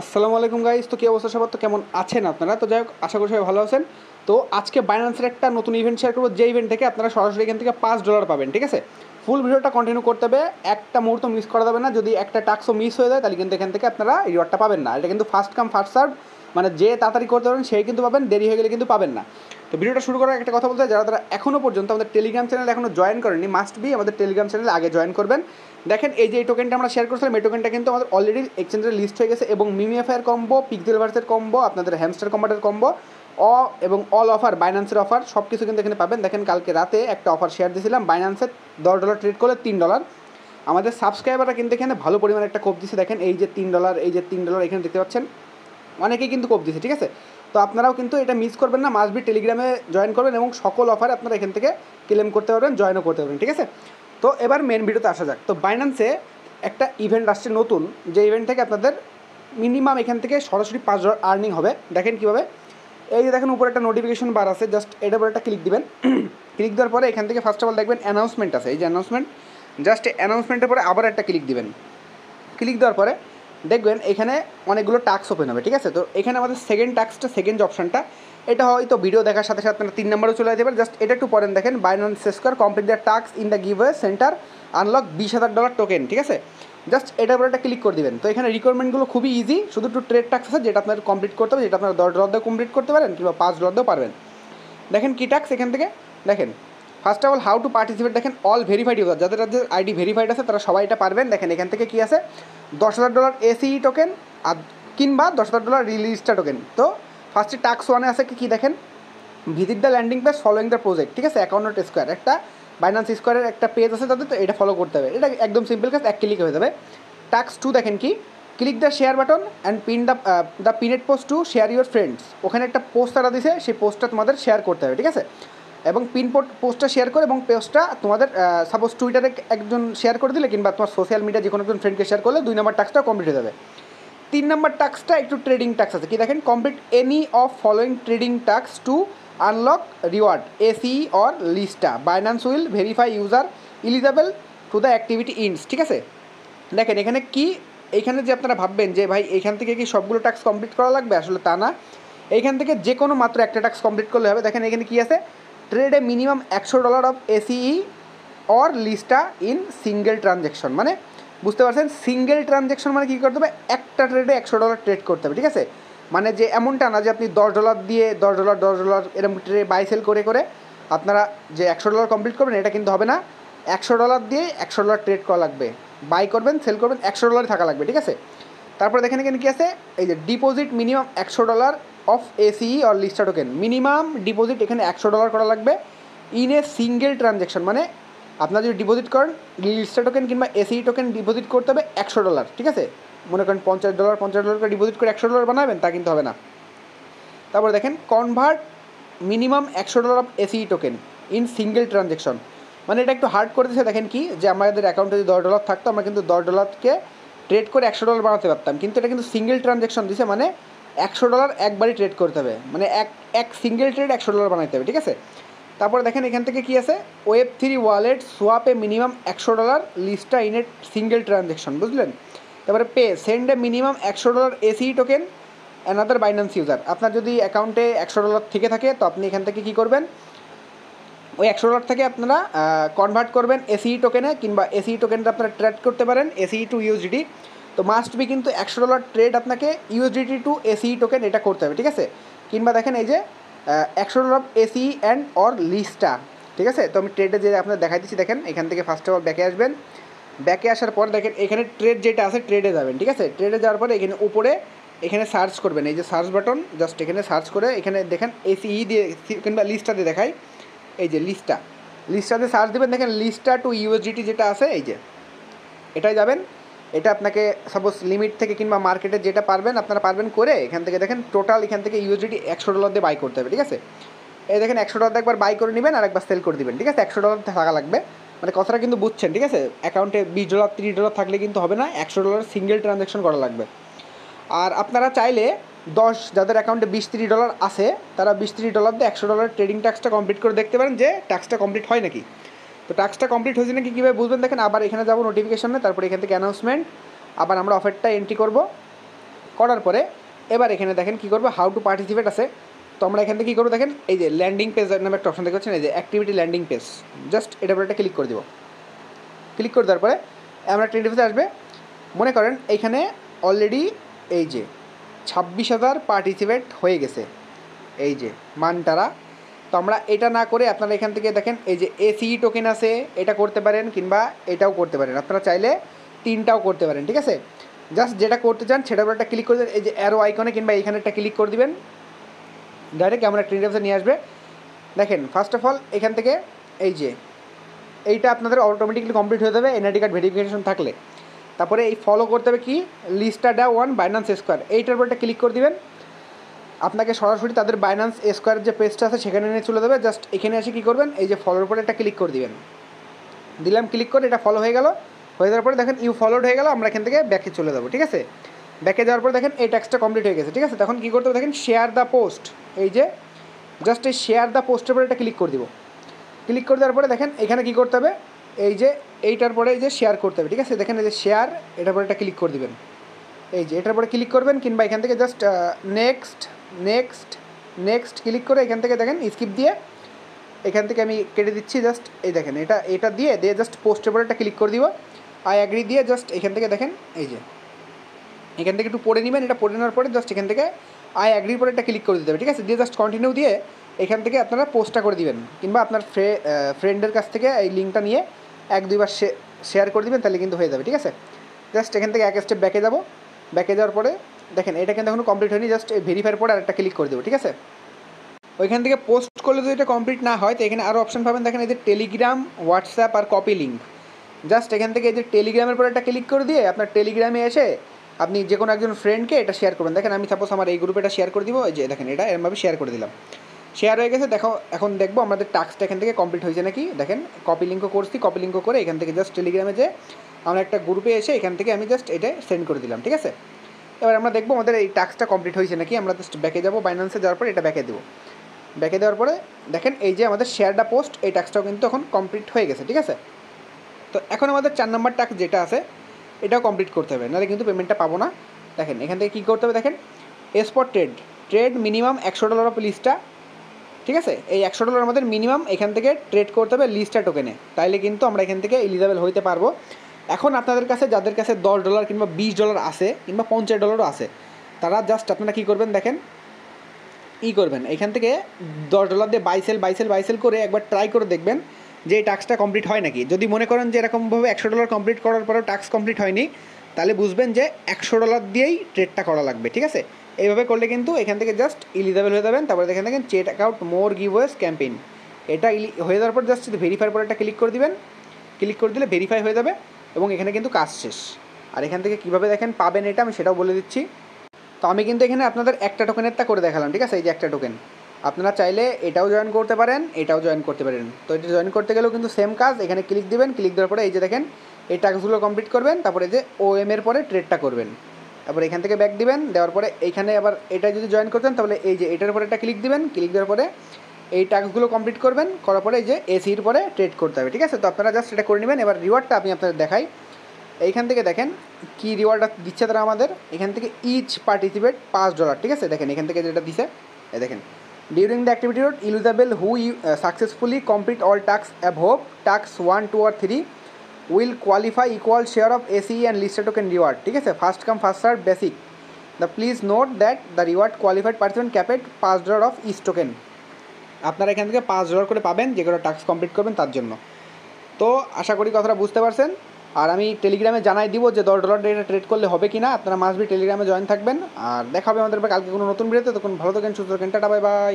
আসসালামু আলাইকুম গাইজ তো কি অবস্থা সবার তো কেমন আছেন আপনারা তো যাই হোক আশা করি সবাই ভালো আছেন তো আজকে বাইন্যান্সের একটা নতুন ইভেন্ট শেয়ার করবো যে ইভেন্ট থেকে আপনারা সরাসরি এখান থেকে পাঁচ ডলার পাবেন ঠিক আছে ফুল ভিডিওটা কন্টিনিউ করতে হবে একটা মুহূর্ত মিস করা যাবে না যদি একটা টাক্সও মিস হয়ে যায় তাহলে কিন্তু এখান থেকে আপনারা রিওয়ার্ডটা পাবেন না এটা কিন্তু ফার্স্ট কাম ফার্স্ট সার্ভ মানে যে তাড়াতাড়ি করতে পারবেন সেই কিন্তু পাবেন দেরি হয়ে গেলে কিন্তু পাবেন না তো ভিডিওটা শুরু করার একটা কথা বলতে যারা তারা এখনও পর্যন্ত আমাদের টেলিগ্রাম চ্যানেল এখনও জয়েন করেনি মাস্ট বি আমাদের টেলিগ্রাম চ্যানেল আগে জয়েন করবেন দেখেন এই যে এই টোকেনটা আমরা শেয়ার করছিলাম এই টোকেনটা কিন্তু আমাদের অলরেডি এক্সচেঞ্জের লিস্ট হয়ে গেছে এবং মিমিএফআইয়ের কম্বো পিকজেলভার্সের কম্বো আপনাদের হ্যামস্টার কম্বাটার কম্বো অ এবং অল অফার বাইন্যান্সের অফার সব কিছু কিন্তু এখানে পাবেন দেখেন কালকে রাতে একটা অফার শেয়ার দিয়েছিলাম বাইন্যান্সের দশ ডলার ট্রেড করলে তিন ডলার আমাদের সাবস্ক্রাইবাররা কিন্তু এখানে ভালো পরিমাণে একটা কোপ দিচ্ছে দেখেন এই যে তিন ডলার এই যে তিন ডলার এখানে দেখতে পাচ্ছেন অনেকেই কিন্তু কোপ দিয়েছে ঠিক আছে তো আপনারাও কিন্তু এটা মিস করবেন না মাসবি টেলিগ্রামে জয়েন করবেন এবং সকল অফার আপনারা এখান থেকে ক্লেম করতে পারবেন জয়েনও করতে পারবেন ঠিক আছে তো এবার মেন ভিডিওতে আসা যাক তো বাইন্যান্সে একটা ইভেন্ট আসছে নতুন যে ইভেন্ট থেকে আপনাদের মিনিমাম এখান থেকে সরাসরি পাঁচ ডলার আর্নিং হবে দেখেন কীভাবে এই যে দেখেন উপরে একটা নোটিফিকেশন বার আছে জাস্ট এটার উপর একটা ক্লিক দিবেন ক্লিক দেওয়ার পরে এখান থেকে ফার্স্ট অফ অল দেখবেন অ্যানাউন্সমেন্ট আছে এই যে অ্যানাউন্সমেন্ট জাস্ট অ্যানাউন্সমেন্টের পরে আবার একটা ক্লিক দিবেন ক্লিক দেওয়ার পরে দেখবেন এখানে অনেকগুলো টাস্ক ওপেন হবে ঠিক আছে তো এখানে আমাদের সেকেন্ড টাস্কটা সেকেন্ড অপশানটা এটা হয়তো ভিডিও দেখার সাথে সাথে আপনারা তিন নম্বরও চলে যাবেন জাস্ট এটা একটু পরেন দেখেন শেষ কর complete the task in the give centre unlock বিশ হাজার ডলার টোকেন ঠিক আছে জাস্ট এটার উপরে একটা ক্লিক করে দেবেন তো এখানে রিকোয়ারমেন্টগুলো খুবই ইজি শুধু একটু ট্রেড টাস্ক আছে যেটা আপনার কমপ্লিট করতে হবে যেটা আপনার দশ ডলার দিয়ে কমপ্লিট করতে পারেন কিংবা পাঁচ ডলার দিয়েও পারবেন দেখেন কী টাস্ক এখান থেকে দেখেন first of all how to participate দেখেন অল ভেরিফাইড ইউজার যাদের যাদের আইডি ভেরিফাইড আছে তারা সবাই এটা পারবেন দেখেন এখান থেকে কী আছে দশ হাজার ডলার এসি টোকেন আর কিংবা দশ হাজার ডলার রিলিজটা টোকেন তো ফার্স্টে টাক্স ওয়ানে আছে কি দেখেন visit the landing page following the project ঠিক আছে অ্যাকাউন্ট স্কোয়ার একটা বাইনান্স স্কোয়ারের একটা পেজ আছে তাদের তো এটা ফলো করতে হবে এটা একদম সিম্পল কাজ এক ক্লিক হয়ে যাবে টাক্স টু দেখেন কি click the share button and pin the the pinned post to share your friends ওখানে একটা পোস্ট তারা দিছে সেই পোস্টটা তোমাদের শেয়ার করতে হবে ঠিক আছে এবং পিনপোড পোস্টটা শেয়ার করে এবং পোস্টটা তোমাদের সাপোজ টুইটারে একজন শেয়ার করে দিলে কিংবা তোমার সোশ্যাল মিডিয়া যে কোনো একজন ফ্রেন্ডকে শেয়ার করলে দুই নম্বর টাস্কটা কমপ্লিট হয়ে যাবে তিন নম্বর টাস্কটা একটু ট্রেডিং টাস্ক আছে কি দেখেন complete any of following trading task to unlock reward ACE or Lista Binance will verify user eligible to the activity ends ঠিক আছে দেখেন এখানে কি এখানে যে আপনারা ভাববেন যে ভাই এখান থেকে কি সবগুলো টাস্ক কমপ্লিট করা লাগবে আসলে তা না এইখান থেকে যে কোনো মাত্র একটা টাস্ক কমপ্লিট করলে হবে দেখেন এখানে কী আছে ট্রেড এ মিনিমাম একশো dollar of ACE or Lista in single transaction মানে বুঝতে পারছেন সিঙ্গেল ট্রানজ্যাকশন মানে কী করতে হবে একটা ট্রেডে একশো ডলার ট্রেড করতে হবে ঠিক আছে মানে যে এমনটা না যে আপনি দশ ডলার দিয়ে দশ ডলার দশ ডলার এরম ট্রে বাই সেল করে করে আপনারা যে একশো ডলার কমপ্লিট করবেন এটা কিন্তু হবে না একশো ডলার দিয়ে একশো ডলার ট্রেড করা লাগবে বাই করবেন সেল করবেন একশো ডলারে থাকা লাগবে ঠিক আছে তারপরে দেখেন এখানে কী আছে এই যে ডিপোজিট মিনিমাম একশো dollar of ACE or Lista token minimum deposit এখানে একশো ডলার করা লাগবে ইন এ সিঙ্গেল ট্রানজ্যাকশন মানে আপনার যদি ডিপোজিট করেন লিস্টা টোকেন কিংবা এসিই টোকেন ডিপোজিট করতে হবে একশো ডলার ঠিক আছে মনে করেন পঞ্চাশ ডলার পঞ্চাশ ডলার করে ডিপোজিট করে একশো ডলার বানাবেন তা কিন্তু হবে না তারপরে দেখেন কনভার্ট মিনিমাম একশো dollar of ACE token in single transaction মানে এটা একটু হার্ড করে দেখেন কি যে আমাদের অ্যাকাউন্টে যদি দশ ডলার থাকতো আমরা কিন্তু দশ ডলারকে ট্রেড করে একশো ডলার বানাতে পারতাম কিন্তু এটা কিন্তু সিঙ্গেল ট্রানজ্যাকশন দিছে মানে একশো ডলার একবারই ট্রেড করতে হবে মানে এক এক সিঙ্গেল ট্রেড একশো ডলার বানাইতে হবে ঠিক আছে তারপরে দেখেন এখান থেকে কী আছে ওয়েব থ্রি ওয়ালেট সোয়াপে মিনিমাম একশো dollar Lista in a single transaction বুঝলেন তারপরে পে সেন্ডে মিনিমাম একশো dollar ACE token another Binance user আপনার যদি অ্যাকাউন্টে একশো ডলার থেকে থাকে তো আপনি এখান থেকে কী করবেন ওই একশো ডলার থেকে আপনারা কনভার্ট করবেন e এসি টোকেনে কিংবা এসি টোকেনটা e আপনারা ট্রেড করতে পারেন এসি টু ইউজিডি তো মাস্ট বি কিন্তু একশো ডলার ট্রেড আপনাকে ইউএসডিটি টু এসি টোকেন এটা করতে হবে ঠিক আছে কিংবা দেখেন এই যে একশো dollar ACE and or Lista ঠিক আছে তো আমি ট্রেডে যে আপনার দেখাই দিচ্ছি দেখেন এখান থেকে ফার্স্ট অফ অল ব্যাকে আসবেন ব্যাকে আসার পর দেখেন এখানে ট্রেড যেটা আছে ট্রেডে যাবেন ঠিক আছে ট্রেডে যাওয়ার পরে এখানে উপরে এখানে সার্চ করবেন এই যে সার্চ বাটন জাস্ট এখানে সার্চ করে এখানে দেখেন এসিই e দিয়ে কিংবা লিস্টটা দিয়ে দেখাই এই যে লিস্টটা লিস্টটাতে সার্চ দেবেন দেখেন লিস্টটা টু ইউএসডিটি যেটা আছে এই যে এটাই যাবেন এটা আপনাকে সাপোজ লিমিট থেকে কিংবা মার্কেটে যেটা পারবেন আপনারা পারবেন করে এখান থেকে দেখেন টোটাল এখান থেকে ইউএসডিটি একশো ডলার দিয়ে বাই করতে হবে ঠিক আছে এই দেখেন একশো ডলার একবার বাই করে নেবেন আর একবার সেল করে দেবেন ঠিক আছে একশো ডলার থাকা লাগবে মানে কথাটা কিন্তু বুঝছেন ঠিক আছে অ্যাকাউন্টে বিশ ডলার তিরিশ ডলার থাকলে কিন্তু হবে না একশো ডলার সিঙ্গেল ট্রানজ্যাকশন করা লাগবে আর আপনারা চাইলে দশ যাদের অ্যাকাউন্টে বিশ তিরিশ ডলার আছে তারা বিশ তিরিশ ডলার দিয়ে একশো ডলার ট্রেডিং ট্যাক্সটা কমপ্লিট করে দেখতে পারেন যে ট্যাক্সটা কমপ্লিট হয় নাকি তো টাস্কটা কমপ্লিট হয়েছে নাকি কীভাবে বুঝবেন দেখেন আবার এখানে যাবো নোটিফিকেশনে তারপরে এখান থেকে অ্যানাউন্সমেন্ট আবার আমরা অফারটা এন্ট্রি করব করার পরে এবার এখানে দেখেন কী করবো হাউ টু পার্টিসিপেট আছে তো আমরা এখান থেকে কী করবো দেখেন এই যে ল্যান্ডিং পেজ নামে একটা অপশন দেখতে এই যে অ্যাক্টিভিটি ল্যান্ডিং পেজ জাস্ট এটা একটা ক্লিক করে দেবো ক্লিক করে দেওয়ার পরে আমরা একটা আসবে মনে করেন এখানে অলরেডি এই যে ছাব্বিশ হাজার পার্টিসিপেট হয়ে গেছে এই যে মানটারা তো আমরা এটা না করে আপনারা এখান থেকে দেখেন এই যে এসি টোকেন e আছে এটা করতে পারেন কিংবা এটাও করতে পারেন আপনারা চাইলে তিনটাও করতে পারেন ঠিক আছে জাস্ট যেটা করতে চান সেটার উপর একটা ক্লিক করে দেবেন এই যে অ্যারো আইকনে কিংবা এখানে একটা ক্লিক করে দেবেন ডাইরেক্ট আমরা ট্রেন ড্রাইভসে নিয়ে আসবে দেখেন ফার্স্ট অফ অল এখান থেকে এই যে এইটা আপনাদের অটোমেটিকলি কমপ্লিট হয়ে যাবে এনআইডি কার্ড ভেরিফিকেশন থাকলে তারপরে এই ফলো করতে হবে কি লিস্টাডা ওয়ান বাইনান্স স্কোয়ার এইটার উপর একটা ক্লিক করে দেবেন আপনাকে সরাসরি তাদের বাইন্যান্স স্কোয়ার যে পেজটা আছে সেখানে নিয়ে চলে দেবে জাস্ট এখানে এসে কী করবেন এই যে ফলোর উপরে একটা ক্লিক করে দিবেন দিলাম ক্লিক করে এটা ফলো হয়ে গেল হয়ে যাওয়ার পরে দেখেন ইউ ফলোড হয়ে গেল আমরা এখান থেকে ব্যাকে চলে যাবো ঠিক আছে ব্যাকে যাওয়ার পরে দেখেন এই ট্যাক্সটা কমপ্লিট হয়ে গেছে ঠিক আছে তখন কী করতে হবে দেখেন শেয়ার দ্য পোস্ট এই যে জাস্ট এই শেয়ার দ্য পোস্টের পরে এটা ক্লিক করে দিব ক্লিক করে দেওয়ার পরে দেখেন এখানে কী করতে হবে এই যে এইটার পরে এই যে শেয়ার করতে হবে ঠিক আছে দেখেন এই যে শেয়ার এটার পরে এটা ক্লিক করে দিবেন এই যে এটার পরে ক্লিক করবেন কিংবা এখান থেকে just next next next click করে এখান থেকে দেখেন স্কিপ দিয়ে এখান থেকে আমি কেটে দিচ্ছি জাস্ট এই দেখেন এটা এটা দিয়ে দিয়ে জাস্ট পোস্টের পরে একটা ক্লিক করে দিব আই অ্যাগ্রি দিয়ে জাস্ট এখান থেকে দেখেন এই যে এখান থেকে একটু পড়ে নেবেন এটা পড়ে নেওয়ার পরে জাস্ট এখান থেকে আই অ্যাগ্রির পরে একটা ক্লিক করে দিতে হবে ঠিক আছে দিয়ে জাস্ট কন্টিনিউ দিয়ে এখান থেকে আপনারা পোস্টটা করে দিবেন কিংবা আপনার ফ্রে ফ্রেন্ডের কাছ থেকে এই লিঙ্কটা নিয়ে এক দুইবার শেয়ার করে দিবেন তাহলে কিন্তু হয়ে যাবে ঠিক আছে জাস্ট এখান থেকে এক স্টেপ ব্যাকে যাব ব্যাকে যাওয়ার পরে দেখেন এটা কিন্তু এখনও কমপ্লিট হয়নি জাস্ট ভেরিফাইয়ের পরে আরেকটা ক্লিক করে দেবো ঠিক আছে ওইখান থেকে পোস্ট করলে যদি এটা কমপ্লিট না হয় তো এখানে আরও অপশন পাবেন দেখেন এই যে টেলিগ্রাম হোয়াটসঅ্যাপ আর কপি লিঙ্ক জাস্ট এখান থেকে এই যে টেলিগ্রামের পর একটা ক্লিক করে দিয়ে আপনার টেলিগ্রামে এসে আপনি যে কোনো একজন ফ্রেন্ডকে এটা শেয়ার করবেন দেখেন আমি সাপোজ আমার এই গ্রুপে এটা শেয়ার করে দিব যে দেখেন এটা এরমভাবে শেয়ার করে দিলাম শেয়ার হয়ে গেছে দেখো এখন দেখবো আমাদের টাস্কটা এখান থেকে কমপ্লিট হয়েছে নাকি দেখেন কপি লিঙ্কও করছি কপি লিঙ্কও করে এখান থেকে জাস্ট টেলিগ্রামে যে আমরা একটা গ্রুপে এসে এখান থেকে আমি জাস্ট এটা সেন্ড করে দিলাম ঠিক আছে এবার আমরা দেখবো আমাদের এই টাস্কটা কমপ্লিট হয়েছে নাকি আমরা জাস্ট ব্যাকে যাবো বাইন্যান্সে যাওয়ার পরে এটা ব্যাকে দেবো ব্যাকে দেওয়ার পরে দেখেন এই যে আমাদের শেয়ারটা পোস্ট এই টাস্কটাও কিন্তু এখন কমপ্লিট হয়ে গেছে ঠিক আছে তো এখন আমাদের চার নম্বর টাস্ক যেটা আছে এটাও কমপ্লিট করতে হবে নাহলে কিন্তু পেমেন্টটা পাবো না দেখেন এখান থেকে কী করতে হবে দেখেন এসপট ট্রেড ট্রেড মিনিমাম একশো ডলার অফ লিস্টটা ঠিক আছে এই একশো ডলার আমাদের মিনিমাম এখান থেকে ট্রেড করতে হবে লিস্টটা টোকেনে তাইলে কিন্তু আমরা এখান থেকে এলিজেবেল হইতে পারবো এখন আপনাদের কাছে যাদের কাছে দশ ডলার কিংবা বিশ ডলার আছে কিংবা পঞ্চাশ ডলারও আছে তারা জাস্ট আপনারা কী করবেন দেখেন ই করবেন এখান থেকে দশ ডলার দিয়ে বাইসেল বাইসেল বাইসেল করে একবার ট্রাই করে দেখবেন যে এই টাস্কটা কমপ্লিট হয় নাকি যদি মনে করেন যে এরকমভাবে একশো ডলার কমপ্লিট করার পরেও ট্যাক্স কমপ্লিট হয়নি তাহলে বুঝবেন যে একশো ডলার দিয়েই ট্রেডটা করা লাগবে ঠিক আছে এইভাবে করলে কিন্তু এখান থেকে জাস্ট ইলিজেবল হয়ে যাবেন তারপরে দেখেন দেখেন চেট অ্যাকাউন্ট মোর গিভওয়েস ক্যাম্পেইন এটা ইলি হয়ে যাওয়ার পর জাস্ট ভেরিফাই পর একটা ক্লিক করে দিবেন ক্লিক করে দিলে ভেরিফাই হয়ে যাবে এবং এখানে কিন্তু কাজ শেষ আর এখান থেকে কীভাবে দেখেন পাবেন এটা আমি সেটাও বলে দিচ্ছি তো আমি কিন্তু এখানে আপনাদের একটা টোকেনের তা করে দেখালাম ঠিক আছে এই যে একটা টোকেন আপনারা চাইলে এটাও জয়েন করতে পারেন এটাও জয়েন করতে পারেন তো এটা জয়েন করতে গেলেও কিন্তু সেম কাজ এখানে ক্লিক দেবেন ক্লিক দেওয়ার পরে এই যে দেখেন এই টাস্কগুলো কমপ্লিট করবেন তারপরে যে ও এম এর পরে ট্রেডটা করবেন তারপর এখান থেকে ব্যাক দিবেন দেওয়ার পরে এইখানে আবার এটা যদি জয়েন করতেন তাহলে এই যে এটার পরে একটা ক্লিক দিবেন ক্লিক দেওয়ার পরে এই টাকাগুলো কমপ্লিট করবেন করার পরে যে এসির পরে ট্রেড করতে হবে ঠিক আছে তো আপনারা জাস্ট এটা করে নেবেন এবার রিওয়ার্ডটা আমি আপনাদের দেখাই এইখান থেকে দেখেন কী রিওয়ার্ডটা দিচ্ছে তারা আমাদের এখান থেকে ইচ পার্টিসিপেট পাঁচ ডলার ঠিক আছে দেখেন এখান থেকে যেটা দিছে এ দেখেন during the activity road eligible who you successfully complete all tasks above tasks one two আর three will qualify equal share of ACE and listed token reward ঠিক আছে first come first serve basic the please note that the reward qualified percent capped পাঁচ dollar of east token আপনারা এখান থেকে পাঁচ dollar করে পাবেন যে কোনো টাস্ক কমপ্লিট করবেন তার জন্য তো আশা করি কথাটা বুঝতে পারছেন আর আমি টেলিগ্রামে জানাই দিব যে দশ ডলার এটা ট্রেড করলে হবে কি না আপনারা মাসবি টেলিগ্রামে জয়েন থাকবেন আর দেখাবে আমাদের কালকে কোনো নতুন ভিডিওতে তখন ভালো থাকেন সুস্থ থাকেন টাটা বাই বাই